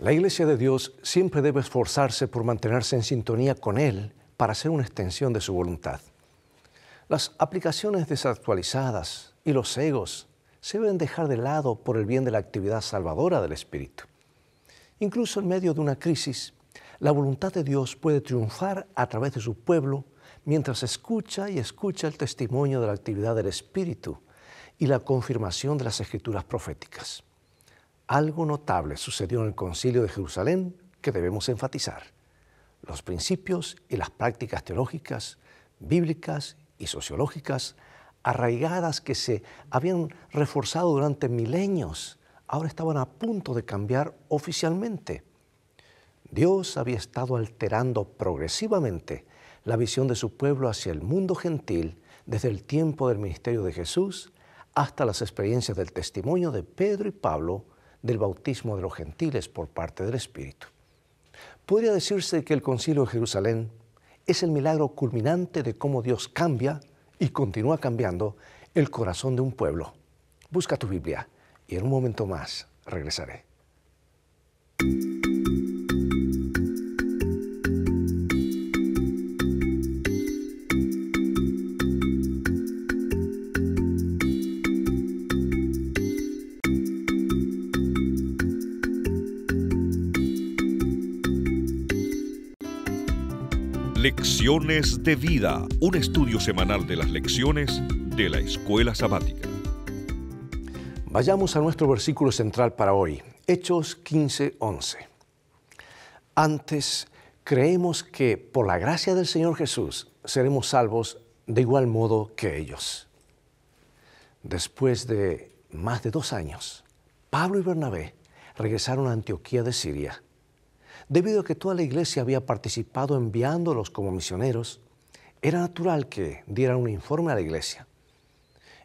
La Iglesia de Dios siempre debe esforzarse por mantenerse en sintonía con Él para ser una extensión de su voluntad. Las aplicaciones desactualizadas y los egos se deben dejar de lado por el bien de la actividad salvadora del Espíritu. Incluso en medio de una crisis, la voluntad de Dios puede triunfar a través de su pueblo mientras escucha y escucha el testimonio de la actividad del Espíritu y la confirmación de las escrituras proféticas algo notable sucedió en el concilio de Jerusalén que debemos enfatizar. Los principios y las prácticas teológicas, bíblicas y sociológicas arraigadas que se habían reforzado durante milenios, ahora estaban a punto de cambiar oficialmente. Dios había estado alterando progresivamente la visión de su pueblo hacia el mundo gentil desde el tiempo del ministerio de Jesús hasta las experiencias del testimonio de Pedro y Pablo del bautismo de los gentiles por parte del Espíritu. Podría decirse que el concilio de Jerusalén es el milagro culminante de cómo Dios cambia y continúa cambiando el corazón de un pueblo. Busca tu Biblia y en un momento más regresaré. Lecciones de Vida, un estudio semanal de las lecciones de la escuela sabática. Vayamos a nuestro versículo central para hoy, Hechos 15:11. Antes, creemos que por la gracia del Señor Jesús seremos salvos de igual modo que ellos. Después de más de dos años, Pablo y Bernabé regresaron a Antioquía de Siria Debido a que toda la iglesia había participado enviándolos como misioneros, era natural que dieran un informe a la iglesia.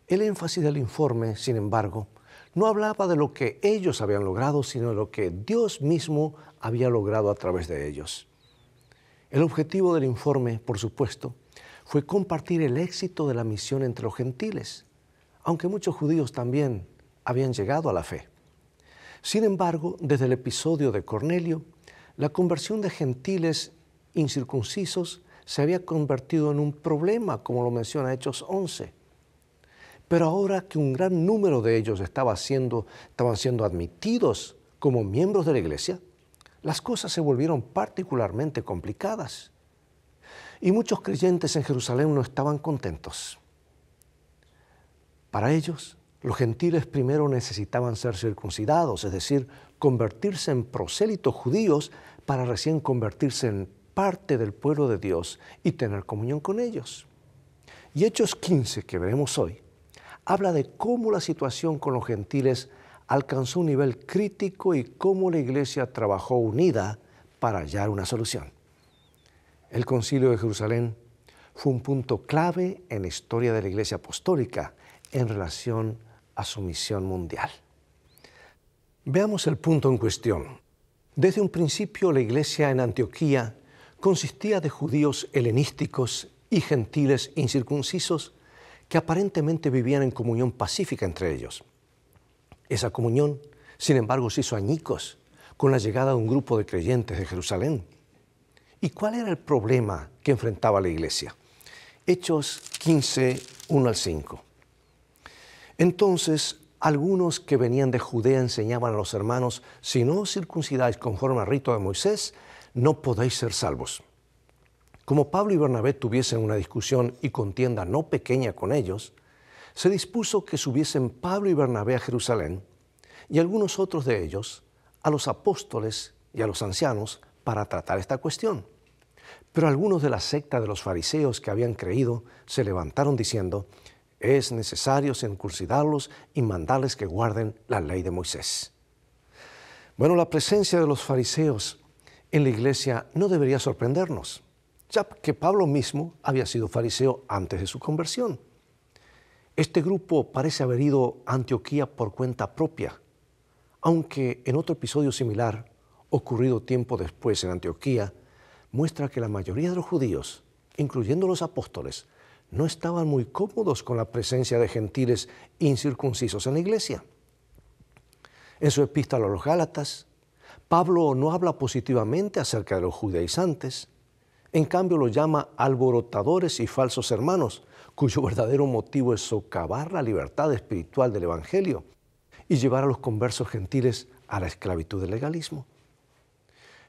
El énfasis del informe, sin embargo, no hablaba de lo que ellos habían logrado, sino de lo que Dios mismo había logrado a través de ellos. El objetivo del informe, por supuesto, fue compartir el éxito de la misión entre los gentiles, aunque muchos judíos también habían llegado a la fe. Sin embargo, desde el episodio de Cornelio, la conversión de gentiles incircuncisos se había convertido en un problema, como lo menciona Hechos 11. Pero ahora que un gran número de ellos estaba siendo, estaban siendo admitidos como miembros de la iglesia, las cosas se volvieron particularmente complicadas. Y muchos creyentes en Jerusalén no estaban contentos. Para ellos, los gentiles primero necesitaban ser circuncidados, es decir, convertirse en prosélitos judíos para recién convertirse en parte del pueblo de Dios y tener comunión con ellos. Y Hechos 15, que veremos hoy, habla de cómo la situación con los gentiles alcanzó un nivel crítico y cómo la iglesia trabajó unida para hallar una solución. El concilio de Jerusalén fue un punto clave en la historia de la iglesia apostólica en relación a su misión mundial. Veamos el punto en cuestión. Desde un principio la iglesia en Antioquía consistía de judíos helenísticos y gentiles incircuncisos que aparentemente vivían en comunión pacífica entre ellos. Esa comunión, sin embargo, se hizo añicos con la llegada de un grupo de creyentes de Jerusalén. ¿Y cuál era el problema que enfrentaba la iglesia? Hechos 15, 1 al 5. Entonces algunos que venían de Judea enseñaban a los hermanos, si no os circuncidáis conforme al rito de Moisés, no podéis ser salvos. Como Pablo y Bernabé tuviesen una discusión y contienda no pequeña con ellos, se dispuso que subiesen Pablo y Bernabé a Jerusalén y algunos otros de ellos a los apóstoles y a los ancianos para tratar esta cuestión. Pero algunos de la secta de los fariseos que habían creído se levantaron diciendo, es necesario encurcidarlos y mandarles que guarden la ley de Moisés. Bueno, la presencia de los fariseos en la iglesia no debería sorprendernos, ya que Pablo mismo había sido fariseo antes de su conversión. Este grupo parece haber ido a Antioquía por cuenta propia, aunque en otro episodio similar, ocurrido tiempo después en Antioquía, muestra que la mayoría de los judíos, incluyendo los apóstoles, no estaban muy cómodos con la presencia de gentiles incircuncisos en la iglesia. En su epístola a los Gálatas, Pablo no habla positivamente acerca de los judaizantes, en cambio los llama alborotadores y falsos hermanos, cuyo verdadero motivo es socavar la libertad espiritual del Evangelio y llevar a los conversos gentiles a la esclavitud del legalismo.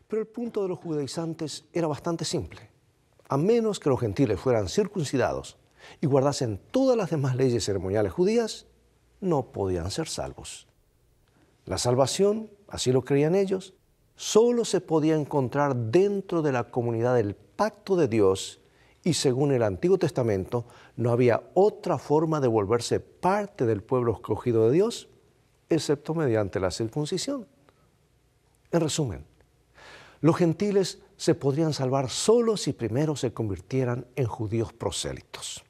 Pero el punto de los judaizantes era bastante simple a menos que los gentiles fueran circuncidados y guardasen todas las demás leyes ceremoniales judías, no podían ser salvos. La salvación, así lo creían ellos, solo se podía encontrar dentro de la comunidad del pacto de Dios y según el Antiguo Testamento no había otra forma de volverse parte del pueblo escogido de Dios excepto mediante la circuncisión. En resumen, los gentiles se podrían salvar solo si primero se convirtieran en judíos prosélitos.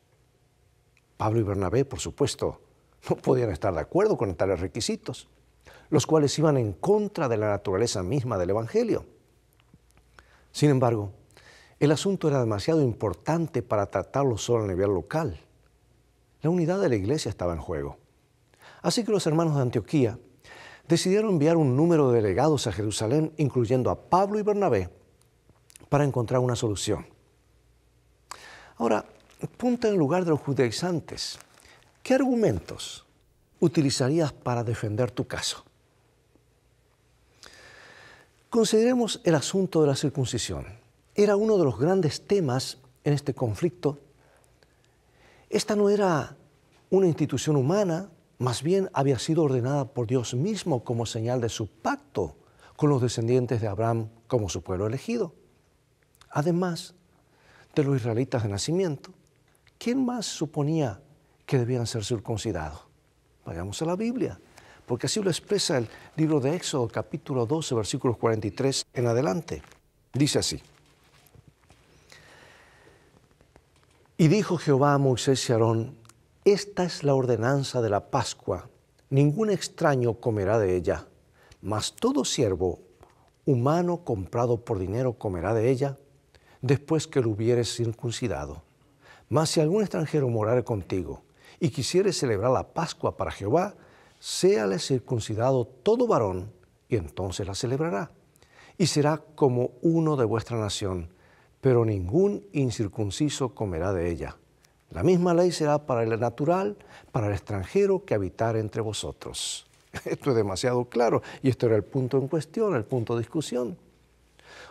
Pablo y Bernabé, por supuesto, no podían estar de acuerdo con tales requisitos, los cuales iban en contra de la naturaleza misma del Evangelio. Sin embargo, el asunto era demasiado importante para tratarlo solo a nivel local. La unidad de la iglesia estaba en juego. Así que los hermanos de Antioquía decidieron enviar un número de delegados a Jerusalén, incluyendo a Pablo y Bernabé, para encontrar una solución. Ahora, punta en lugar de los judaizantes. ¿Qué argumentos utilizarías para defender tu caso? Consideremos el asunto de la circuncisión. Era uno de los grandes temas en este conflicto. Esta no era una institución humana, más bien había sido ordenada por Dios mismo como señal de su pacto con los descendientes de Abraham como su pueblo elegido. Además de los israelitas de nacimiento, ¿quién más suponía que debían ser circuncidados? Vayamos a la Biblia, porque así lo expresa el libro de Éxodo, capítulo 12, versículos 43 en adelante. Dice así. Y dijo Jehová a Moisés y a Aarón, esta es la ordenanza de la Pascua, ningún extraño comerá de ella, mas todo siervo humano comprado por dinero comerá de ella después que lo hubieres circuncidado. Mas si algún extranjero morare contigo y quisiere celebrar la Pascua para Jehová, séale circuncidado todo varón, y entonces la celebrará. Y será como uno de vuestra nación, pero ningún incircunciso comerá de ella. La misma ley será para el natural, para el extranjero que habitar entre vosotros. Esto es demasiado claro y esto era el punto en cuestión, el punto de discusión.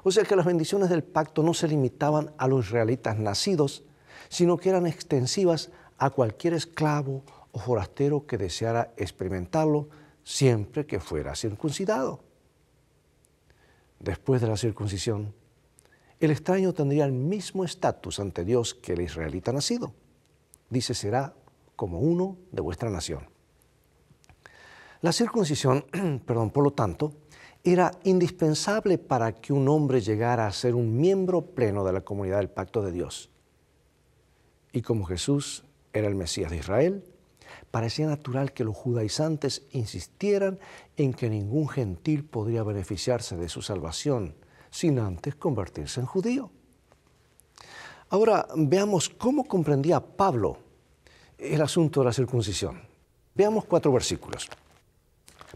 O sea que las bendiciones del pacto no se limitaban a los israelitas nacidos, sino que eran extensivas a cualquier esclavo o forastero que deseara experimentarlo siempre que fuera circuncidado. Después de la circuncisión, el extraño tendría el mismo estatus ante Dios que el israelita nacido. Dice, será como uno de vuestra nación. La circuncisión, perdón, por lo tanto, era indispensable para que un hombre llegara a ser un miembro pleno de la comunidad del pacto de Dios. Y como Jesús era el Mesías de Israel, parecía natural que los judaizantes insistieran en que ningún gentil podría beneficiarse de su salvación sin antes convertirse en judío. Ahora veamos cómo comprendía Pablo el asunto de la circuncisión. Veamos cuatro versículos.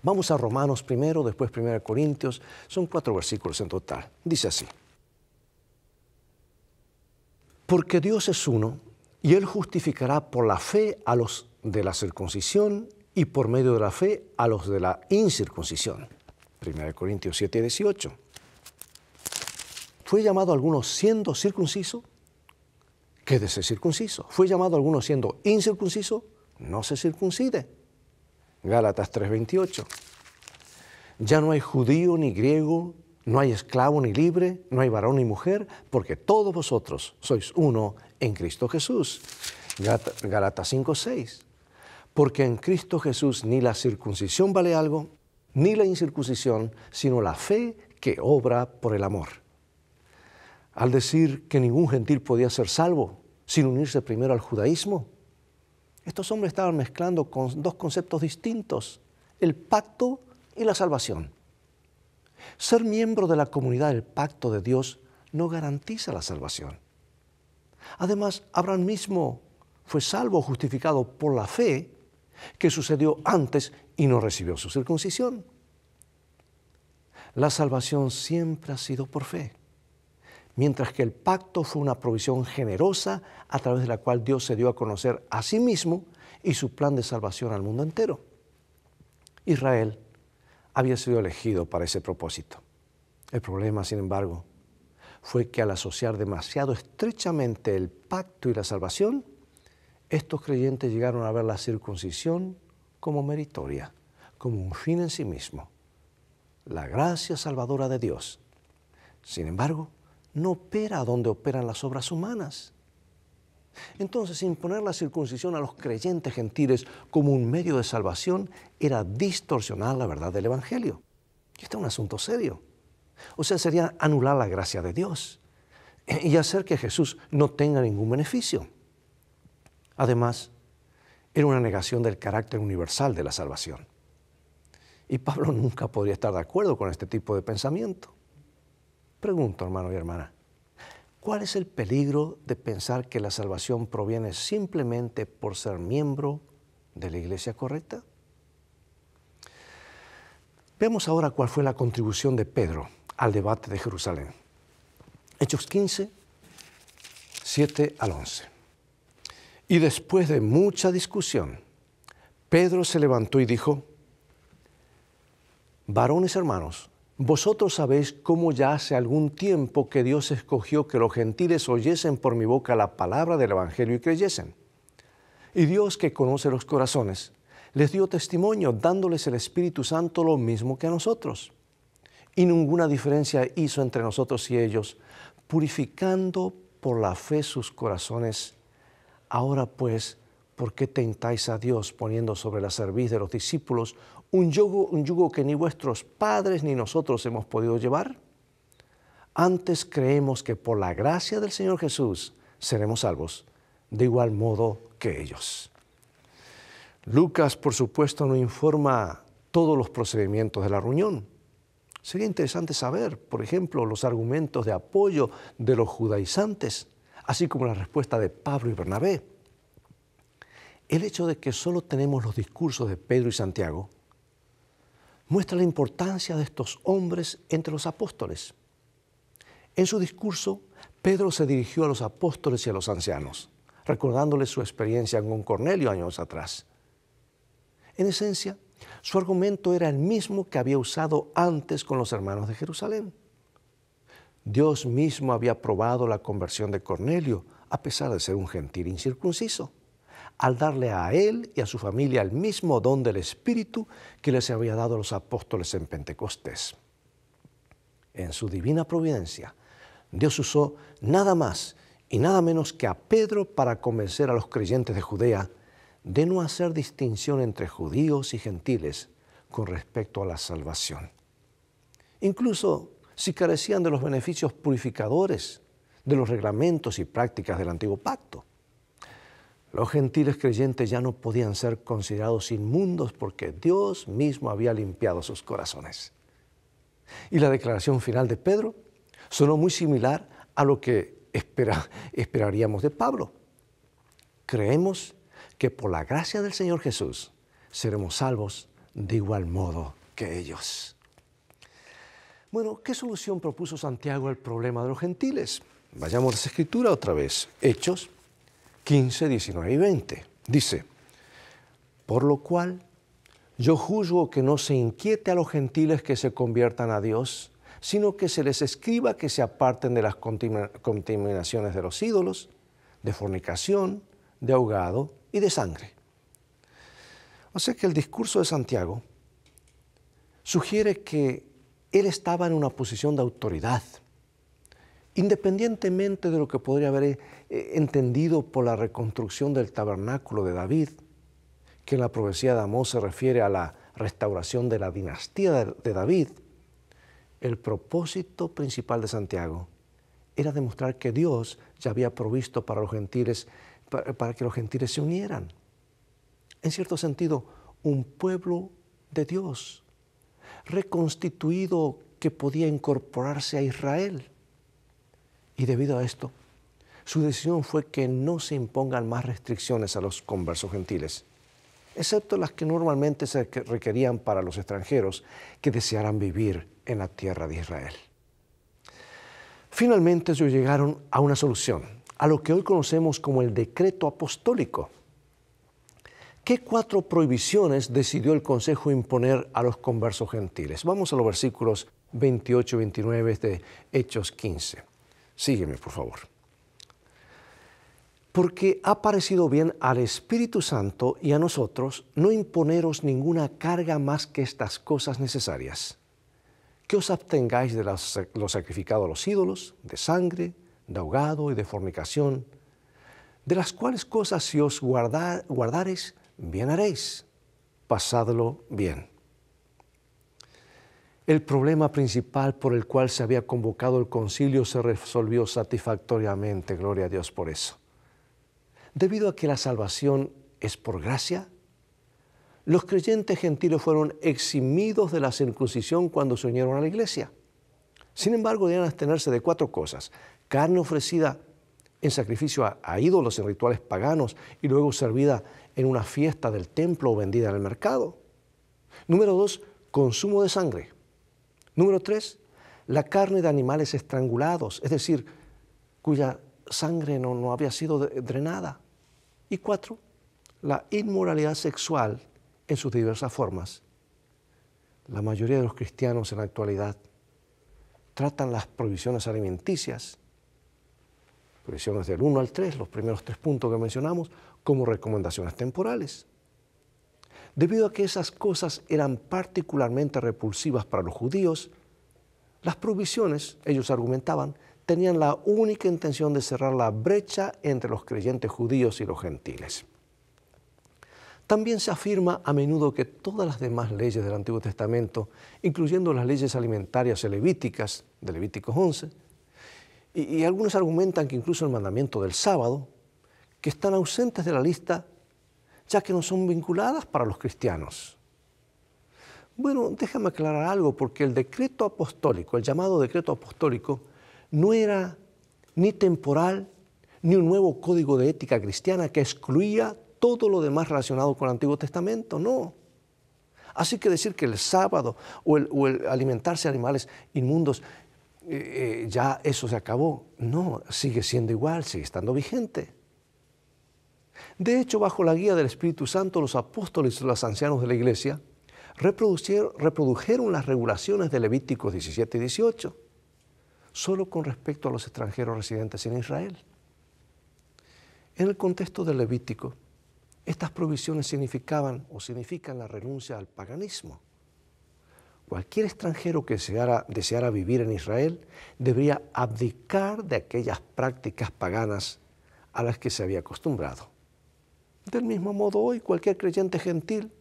Vamos a Romanos primero, después 1 Corintios. Son cuatro versículos en total. Dice así. Porque Dios es uno y Él justificará por la fe a los de la circuncisión y por medio de la fe a los de la incircuncisión. 1 Corintios 7, 18. ¿Fue llamado alguno siendo circunciso? Quédese circunciso. ¿Fue llamado alguno siendo incircunciso? No se circuncide. Gálatas 3:28. Ya no hay judío ni griego, no hay esclavo ni libre, no hay varón ni mujer, porque todos vosotros sois uno en Cristo Jesús. Gálatas 5:6. Porque en Cristo Jesús ni la circuncisión vale algo, ni la incircuncisión, sino la fe que obra por el amor. Al decir que ningún gentil podía ser salvo sin unirse primero al judaísmo, estos hombres estaban mezclando con dos conceptos distintos, el pacto y la salvación. Ser miembro de la comunidad del pacto de Dios no garantiza la salvación. Además, Abraham mismo fue salvo, justificado por la fe que sucedió antes y no recibió su circuncisión. La salvación siempre ha sido por fe mientras que el pacto fue una provisión generosa a través de la cual Dios se dio a conocer a sí mismo y su plan de salvación al mundo entero. Israel había sido elegido para ese propósito. El problema, sin embargo, fue que al asociar demasiado estrechamente el pacto y la salvación, estos creyentes llegaron a ver la circuncisión como meritoria, como un fin en sí mismo, la gracia salvadora de Dios. Sin embargo, no opera donde operan las obras humanas. Entonces, imponer la circuncisión a los creyentes gentiles como un medio de salvación era distorsionar la verdad del Evangelio. Y este es un asunto serio. O sea, sería anular la gracia de Dios y hacer que Jesús no tenga ningún beneficio. Además, era una negación del carácter universal de la salvación. Y Pablo nunca podría estar de acuerdo con este tipo de pensamiento. Pregunto, hermano y hermana, ¿cuál es el peligro de pensar que la salvación proviene simplemente por ser miembro de la iglesia correcta? Veamos ahora cuál fue la contribución de Pedro al debate de Jerusalén. Hechos 15, 7 al 11. Y después de mucha discusión, Pedro se levantó y dijo, varones hermanos, vosotros sabéis cómo ya hace algún tiempo que Dios escogió que los gentiles oyesen por mi boca la palabra del Evangelio y creyesen. Y Dios que conoce los corazones, les dio testimonio dándoles el Espíritu Santo lo mismo que a nosotros. Y ninguna diferencia hizo entre nosotros y ellos, purificando por la fe sus corazones. Ahora pues, ¿por qué tentáis a Dios poniendo sobre la cerviz de los discípulos un yugo, que ni vuestros padres ni nosotros hemos podido llevar? Antes creemos que por la gracia del Señor Jesús seremos salvos, de igual modo que ellos. Lucas, por supuesto, no informa todos los procedimientos de la reunión. Sería interesante saber, por ejemplo, los argumentos de apoyo de los judaizantes, así como la respuesta de Pablo y Bernabé. El hecho de que solo tenemos los discursos de Pedro y Santiago muestra la importancia de estos hombres entre los apóstoles. En su discurso, Pedro se dirigió a los apóstoles y a los ancianos, recordándoles su experiencia con Cornelio años atrás. En esencia, su argumento era el mismo que había usado antes con los hermanos de Jerusalén. Dios mismo había probado la conversión de Cornelio, a pesar de ser un gentil incircunciso al darle a él y a su familia el mismo don del Espíritu que les había dado a los apóstoles en Pentecostés. En su divina providencia, Dios usó nada más y nada menos que a Pedro para convencer a los creyentes de Judea de no hacer distinción entre judíos y gentiles con respecto a la salvación. Incluso si carecían de los beneficios purificadores de los reglamentos y prácticas del antiguo pacto. Los gentiles creyentes ya no podían ser considerados inmundos porque Dios mismo había limpiado sus corazones. Y la declaración final de Pedro sonó muy similar a lo que esperaríamos de Pablo. Creemos que por la gracia del Señor Jesús seremos salvos de igual modo que ellos. Bueno, ¿qué solución propuso Santiago al problema de los gentiles? Vayamos a la escritura otra vez. Hechos 15, 19 y 20. Dice, por lo cual yo juzgo que no se inquiete a los gentiles que se conviertan a Dios, sino que se les escriba que se aparten de las contaminaciones de los ídolos, de fornicación, de ahogado y de sangre. O sea que el discurso de Santiago sugiere que él estaba en una posición de autoridad independientemente de lo que podría haber eh, entendido por la reconstrucción del tabernáculo de David, que en la profecía de Amós se refiere a la restauración de la dinastía de David, el propósito principal de Santiago era demostrar que Dios ya había provisto para los gentiles, para que los gentiles se unieran. En cierto sentido, un pueblo de Dios, reconstituido que podía incorporarse a Israel. Y debido a esto, su decisión fue que no se impongan más restricciones a los conversos gentiles, excepto las que normalmente se requerían para los extranjeros que desearan vivir en la tierra de Israel. Finalmente ellos llegaron a una solución, a lo que hoy conocemos como el decreto apostólico. ¿Qué cuatro prohibiciones decidió el Consejo imponer a los conversos gentiles? Vamos a los versículos 28 y 29 de Hechos 15. Sígueme, por favor. Porque ha parecido bien al Espíritu Santo y a nosotros no imponeros ninguna carga más que estas cosas necesarias. Que os abstengáis de los lo a los ídolos, de sangre, de ahogado y de fornicación, de las cuales cosas si os guardáis bien haréis. Pasadlo bien. El problema principal por el cual se había convocado el concilio se resolvió satisfactoriamente, gloria a Dios por eso. Debido a que la salvación es por gracia, los creyentes gentiles fueron eximidos de la circuncisión cuando se unieron a la iglesia. Sin embargo, debían abstenerse de cuatro cosas. Carne ofrecida en sacrificio a, a ídolos en rituales paganos y luego servida en una fiesta del templo o vendida en el mercado. Número dos, consumo de sangre. Número tres, la carne de animales estrangulados, es decir, cuya sangre no, había sido drenada. Y cuatro, la inmoralidad sexual en sus diversas formas. La mayoría de los cristianos en la actualidad tratan las provisiones alimenticias, provisiones del 1 al 3, los primeros tres puntos que mencionamos, como recomendaciones temporales. Debido a que esas cosas eran particularmente repulsivas para los judíos, las provisiones, ellos argumentaban, tenían la única intención de cerrar la brecha entre los creyentes judíos y los gentiles. También se afirma a menudo que todas las demás leyes del Antiguo Testamento, incluyendo las leyes alimentarias levíticas de Levíticos 11, y, y, algunos argumentan que incluso el mandamiento del sábado, que están ausentes de la lista ya que no son vinculadas para los cristianos. Bueno, déjame aclarar algo, porque el decreto apostólico, el llamado decreto apostólico, no era ni temporal, ni un nuevo código de ética cristiana que excluía todo lo demás relacionado con el Antiguo Testamento, no. Así que decir que el sábado o el, alimentarse animales inmundos, eh, eh, ya eso se acabó, no, sigue siendo igual, sigue estando vigente. De hecho, bajo la guía del Espíritu Santo, los apóstoles y los ancianos de la iglesia reprodujeron las regulaciones de Levíticos 17 y 18, solo con respecto a los extranjeros residentes en Israel. En el contexto del Levítico, estas provisiones significaban o significan la renuncia al paganismo. Cualquier extranjero que deseara vivir en Israel debería abdicar de aquellas prácticas paganas a las que se había acostumbrado. Del mismo modo hoy cualquier creyente gentil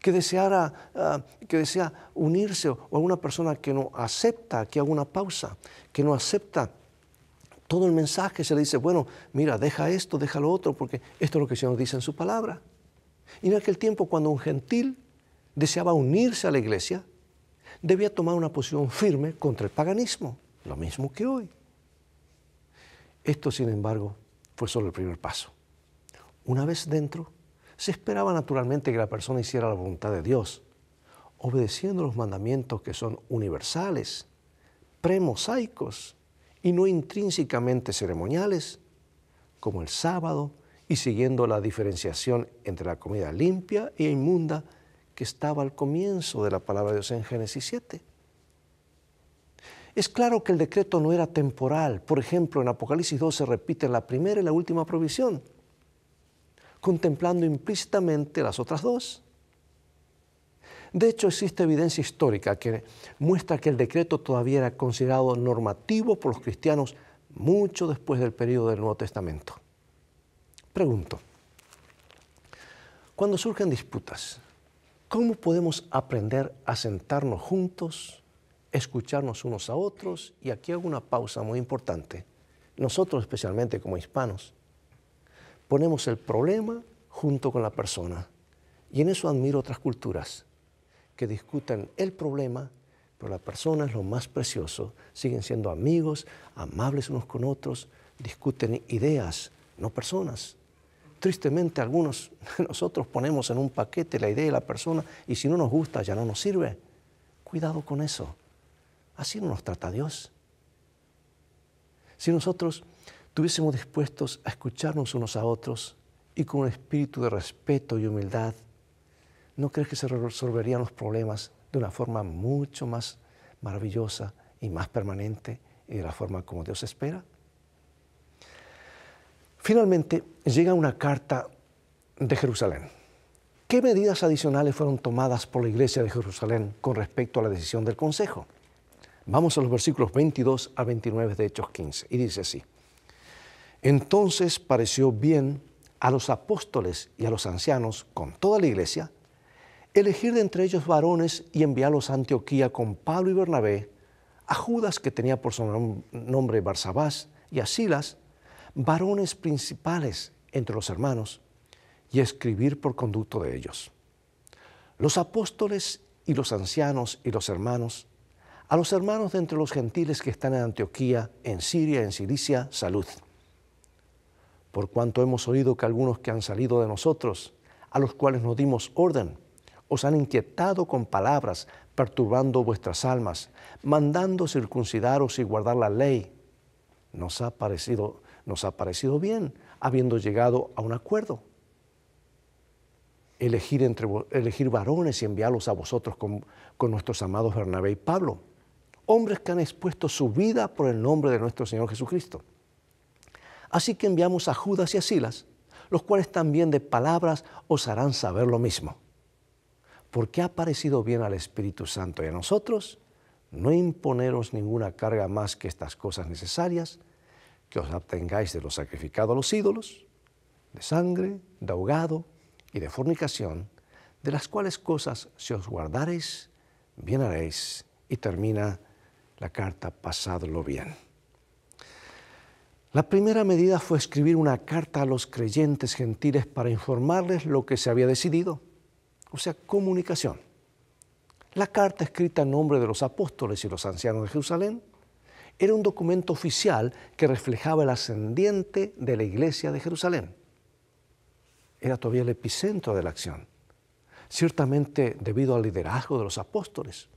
que deseara, ah, que desea unirse o alguna persona que no acepta que haga una pausa, que no acepta todo el mensaje, se le dice, bueno, mira, deja esto, deja lo otro, porque esto es lo que el Señor dice en su palabra. Y en aquel tiempo cuando un gentil deseaba unirse a la iglesia, debía tomar una posición firme contra el paganismo, lo mismo que hoy. Esto, sin embargo, fue solo el primer paso. Una vez dentro, se esperaba naturalmente que la persona hiciera la voluntad de Dios, obedeciendo los mandamientos que son universales, premosaicos y no intrínsecamente ceremoniales, como el sábado y siguiendo la diferenciación entre la comida limpia e inmunda que estaba al comienzo de la palabra de Dios en Génesis 7. Es claro que el decreto no era temporal. Por ejemplo, en Apocalipsis 2 se repite la primera y la última provisión contemplando implícitamente las otras dos. De hecho, existe evidencia histórica que muestra que el decreto todavía era considerado normativo por los cristianos mucho después del periodo del Nuevo Testamento. Pregunto, cuando surgen disputas, ¿cómo podemos aprender a sentarnos juntos, escucharnos unos a otros? Y aquí hago una pausa muy importante. Nosotros especialmente como hispanos, ponemos el problema junto con la persona. Y en eso admiro otras culturas que discuten el problema, pero la persona es lo más precioso. Siguen siendo amigos, amables unos con otros, discuten ideas, no personas. Tristemente algunos de nosotros ponemos en un paquete la idea de la persona y si no nos gusta ya no nos sirve. Cuidado con eso. Así no nos trata Dios. Si nosotros estuviésemos dispuestos a escucharnos unos a otros y con un espíritu de respeto y humildad, ¿no crees que se resolverían los problemas de una forma mucho más maravillosa y más permanente y de la forma como Dios espera? Finalmente, llega una carta de Jerusalén. ¿Qué medidas adicionales fueron tomadas por la Iglesia de Jerusalén con respecto a la decisión del Consejo? Vamos a los versículos 22 a 29 de Hechos 15 y dice así. Entonces pareció bien a los apóstoles y a los ancianos con toda la iglesia elegir de entre ellos varones y enviarlos a Antioquía con Pablo y Bernabé, a Judas que tenía por su nombre Barsabás y a Silas, varones principales entre los hermanos, y escribir por conducto de ellos. Los apóstoles y los ancianos y los hermanos, a los hermanos de entre los gentiles que están en Antioquía, en Siria, en Cilicia, salud por cuanto hemos oído que algunos que han salido de nosotros, a los cuales nos dimos orden, os han inquietado con palabras, perturbando vuestras almas, mandando circuncidaros y guardar la ley. Nos ha parecido, nos ha parecido bien, habiendo llegado a un acuerdo. Elegir, entre, elegir varones y enviarlos a vosotros con, con nuestros amados Bernabé y Pablo, hombres que han expuesto su vida por el nombre de nuestro Señor Jesucristo. Así que enviamos a Judas y a Silas, los cuales también de palabras os harán saber lo mismo. Porque ha parecido bien al Espíritu Santo y a nosotros no imponeros ninguna carga más que estas cosas necesarias, que os abstengáis de lo sacrificado a los ídolos, de sangre, de ahogado y de fornicación, de las cuales cosas si os guardareis, bien haréis. Y termina la carta, pasadlo bien. La primera medida fue escribir una carta a los creyentes gentiles para informarles lo que se había decidido, o sea, comunicación. La carta escrita en nombre de los apóstoles y los ancianos de Jerusalén era un documento oficial que reflejaba el ascendiente de la iglesia de Jerusalén. Era todavía el epicentro de la acción, ciertamente debido al liderazgo de los apóstoles.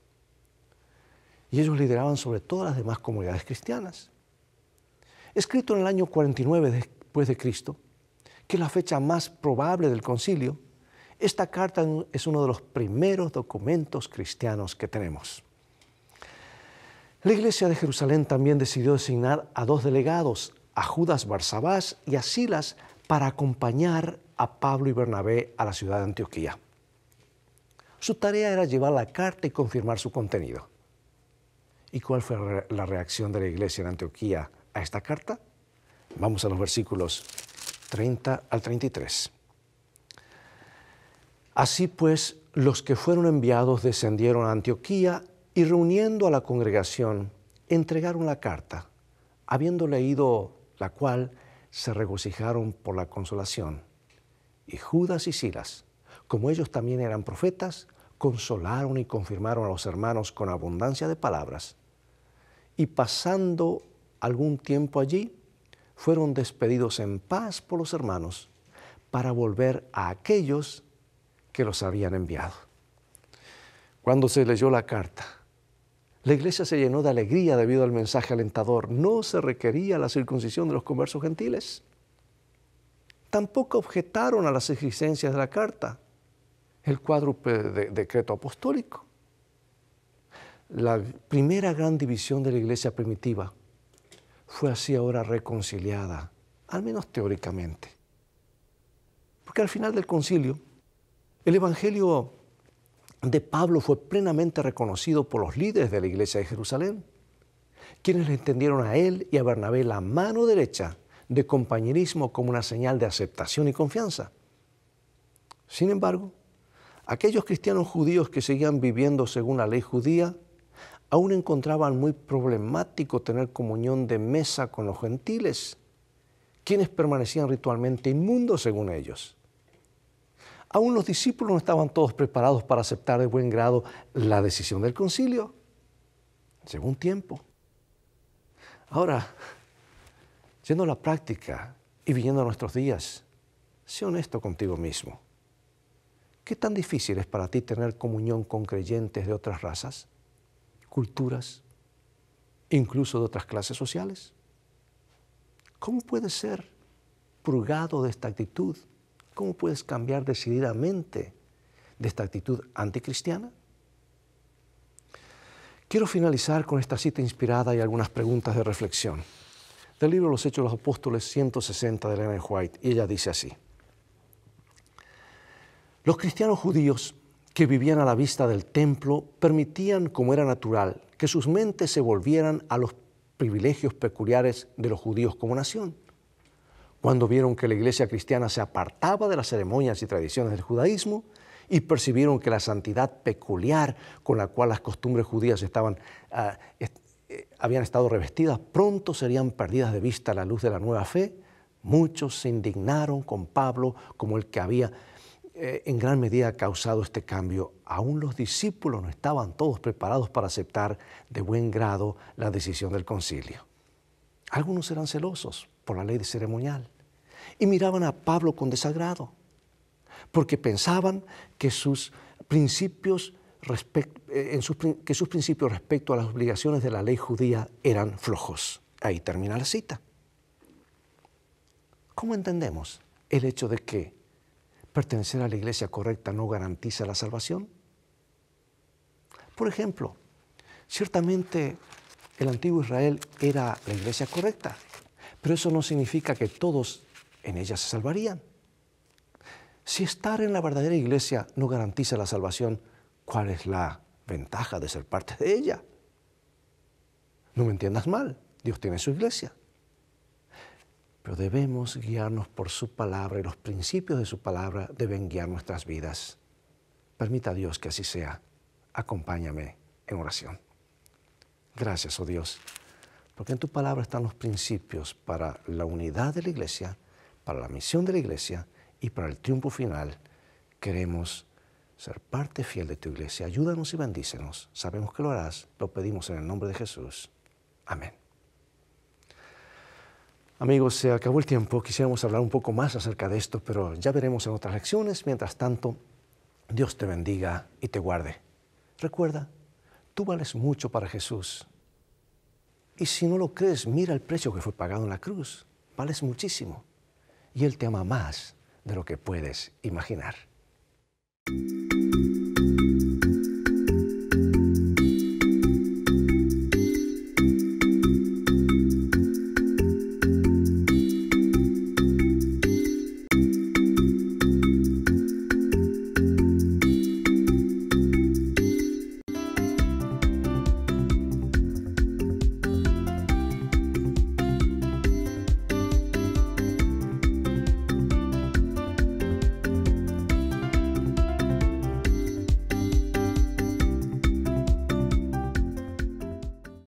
Y ellos lideraban sobre todas las demás comunidades cristianas escrito en el año 49 después de Cristo, que es la fecha más probable del concilio, esta carta es uno de los primeros documentos cristianos que tenemos. La iglesia de Jerusalén también decidió designar a dos delegados, a Judas Barsabás y a Silas, para acompañar a Pablo y Bernabé a la ciudad de Antioquía. Su tarea era llevar la carta y confirmar su contenido. ¿Y cuál fue la reacción de la iglesia en Antioquía a esta carta? Vamos a los versículos 30 al 33. Así pues, los que fueron enviados descendieron a Antioquía y reuniendo a la congregación, entregaron la carta, habiendo leído la cual se regocijaron por la consolación. Y Judas y Silas, como ellos también eran profetas, consolaron y confirmaron a los hermanos con abundancia de palabras. Y pasando algún tiempo allí, fueron despedidos en paz por los hermanos para volver a aquellos que los habían enviado. Cuando se leyó la carta, la iglesia se llenó de alegría debido al mensaje alentador. No se requería la circuncisión de los conversos gentiles. Tampoco objetaron a las exigencias de la carta, el cuadro de decreto apostólico. La primera gran división de la iglesia primitiva fue así ahora reconciliada, al menos teóricamente. Porque al final del concilio, el Evangelio de Pablo fue plenamente reconocido por los líderes de la iglesia de Jerusalén, quienes le entendieron a él y a Bernabé la mano derecha de compañerismo como una señal de aceptación y confianza. Sin embargo, aquellos cristianos judíos que seguían viviendo según la ley judía aún encontraban muy problemático tener comunión de mesa con los gentiles, quienes permanecían ritualmente inmundos según ellos. Aún los discípulos no estaban todos preparados para aceptar de buen grado la decisión del concilio, según tiempo. Ahora, yendo a la práctica y a nuestros días, sé honesto contigo mismo. ¿Qué tan difícil es para ti tener comunión con creyentes de otras razas? culturas, incluso de otras clases sociales. ¿Cómo puedes ser purgado de esta actitud? ¿Cómo puedes cambiar decididamente de esta actitud anticristiana? Quiero finalizar con esta cita inspirada y algunas preguntas de reflexión del libro Los Hechos de los Apóstoles 160 de Elena White, y ella dice así. Los cristianos judíos que vivían a la vista del templo permitían, como era natural, que sus mentes se volvieran a los privilegios peculiares de los judíos como nación. Cuando vieron que la iglesia cristiana se apartaba de las ceremonias y tradiciones del judaísmo y percibieron que la santidad peculiar con la cual las costumbres judías ah, eh, habían estado revestidas, pronto serían perdidas de vista a la luz de la nueva fe, muchos se indignaron con Pablo como el que había eh, en gran medida ha causado este cambio, aún los discípulos no estaban todos preparados para aceptar de buen grado la decisión del concilio. Algunos eran celosos por la ley de ceremonial y miraban a Pablo con desagrado, porque pensaban que sus principios, eh, que sus principios respecto a las obligaciones de la ley judía eran flojos. Ahí termina la cita. ¿Cómo entendemos el hecho de que Pertenecer a la iglesia correcta no garantiza la salvación. Por ejemplo, ciertamente el antiguo Israel era la iglesia correcta, pero eso no significa que todos en ella se salvarían. Si estar en la verdadera iglesia no garantiza la salvación, ¿cuál es la ventaja de ser parte de ella? No me entiendas mal, Dios tiene su iglesia. Pero debemos guiarnos por su palabra y los principios de su palabra deben guiar nuestras vidas. Permita a Dios que así sea. Acompáñame en oración. Gracias, oh Dios, porque en tu palabra están los principios para la unidad de la iglesia, para la misión de la iglesia y para el triunfo final. Queremos ser parte fiel de tu iglesia. Ayúdanos y bendícenos. Sabemos que lo harás. Lo pedimos en el nombre de Jesús. Amén. Amigos, se acabó el tiempo. Quisiéramos hablar un poco más acerca de esto, pero ya veremos en otras lecciones. Mientras tanto, Dios te bendiga y te guarde. Recuerda, tú vales mucho para Jesús. Y si no lo crees, mira el precio que fue pagado en la cruz. Vales muchísimo. Y Él te ama más de lo que puedes imaginar.